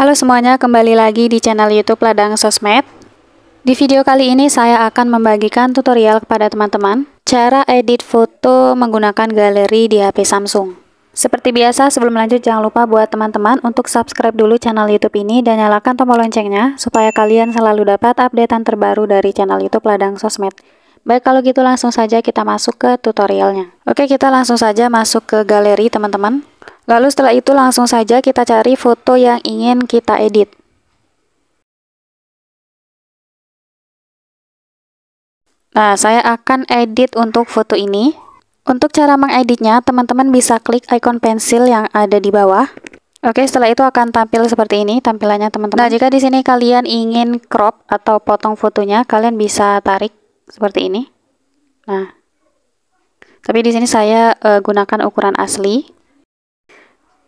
Halo semuanya, kembali lagi di channel YouTube Ladang Sosmed. Di video kali ini saya akan membagikan tutorial kepada teman-teman cara edit foto menggunakan galeri di HP Samsung. Seperti biasa, sebelum lanjut jangan lupa buat teman-teman untuk subscribe dulu channel YouTube ini dan nyalakan tombol loncengnya supaya kalian selalu dapat updatean terbaru dari channel YouTube Ladang Sosmed. Baik, kalau gitu langsung saja kita masuk ke tutorialnya. Oke, kita langsung saja masuk ke galeri teman-teman. Lalu setelah itu langsung saja kita cari foto yang ingin kita edit. Nah, saya akan edit untuk foto ini. Untuk cara mengeditnya, teman-teman bisa klik ikon pensil yang ada di bawah. Oke, setelah itu akan tampil seperti ini tampilannya teman-teman. Nah, jika di sini kalian ingin crop atau potong fotonya, kalian bisa tarik seperti ini. Nah, tapi di sini saya uh, gunakan ukuran asli.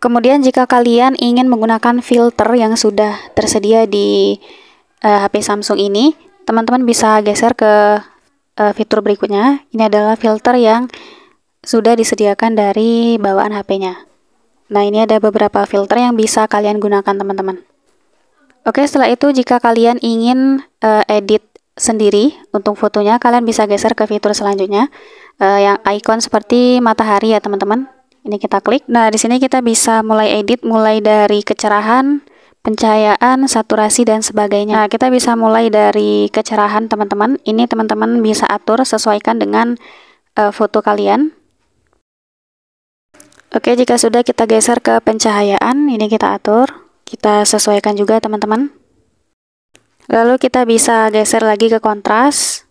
Kemudian jika kalian ingin menggunakan filter yang sudah tersedia di uh, eh, HP Samsung ini, teman-teman bisa geser ke uh, fitur berikutnya. Ini adalah filter yang sudah disediakan dari bawaan HP-nya. Nah, ini ada beberapa filter yang bisa kalian gunakan, teman-teman. Oke, setelah itu jika kalian ingin uh, edit sendiri untuk fotonya, kalian bisa geser ke fitur selanjutnya uh, yang ikon seperti matahari ya, teman-teman. Ini kita klik. Nah, di sini kita bisa mulai edit mulai dari kecerahan, pencahayaan, saturasi, dan sebagainya. Nah, kita bisa mulai dari kecerahan, teman-teman. Ini teman-teman bisa atur sesuaikan dengan uh, foto kalian. Oke, jika sudah kita geser ke pencahayaan, ini kita atur. Kita sesuaikan juga, teman-teman. Lalu kita bisa geser lagi ke kontras.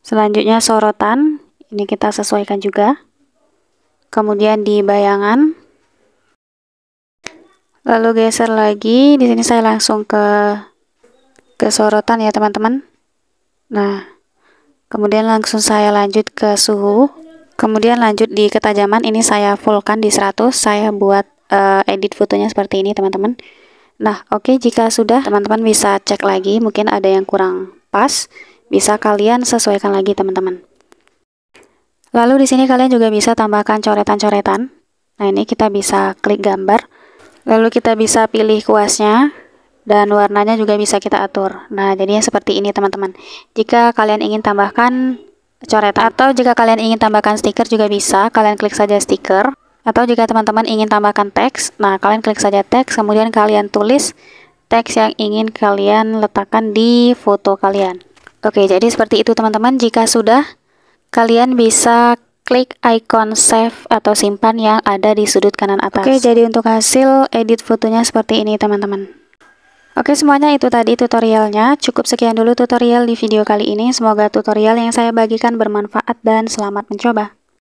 Selanjutnya sorotan ini kita sesuaikan juga kemudian di bayangan lalu geser lagi di sini saya langsung ke ke sorotan ya teman-teman nah kemudian langsung saya lanjut ke suhu kemudian lanjut di ketajaman ini saya fullkan di 100 saya buat uh, edit fotonya seperti ini teman-teman Nah, oke okay, jika sudah teman-teman bisa cek lagi, mungkin ada yang kurang pas, bisa kalian sesuaikan lagi teman-teman. Lalu di sini kalian juga bisa tambahkan coretan-coretan. Nah, ini kita bisa klik gambar. Lalu kita bisa pilih kuasnya dan warnanya juga bisa kita atur. Nah, jadinya seperti ini teman-teman. Jika kalian ingin tambahkan coretan atau jika kalian ingin tambahkan stiker juga bisa, kalian klik saja stiker. Atau jika teman-teman ingin tambahkan teks, nah kalian klik saja teks, kemudian kalian tulis teks yang ingin kalian letakkan di foto kalian. Oke, jadi seperti itu teman-teman. Jika sudah, kalian bisa klik icon save atau simpan yang ada di sudut kanan atas. Oke, jadi untuk hasil edit fotonya seperti ini teman-teman. Oke semuanya itu tadi tutorialnya, cukup sekian dulu tutorial di video kali ini, semoga tutorial yang saya bagikan bermanfaat dan selamat mencoba.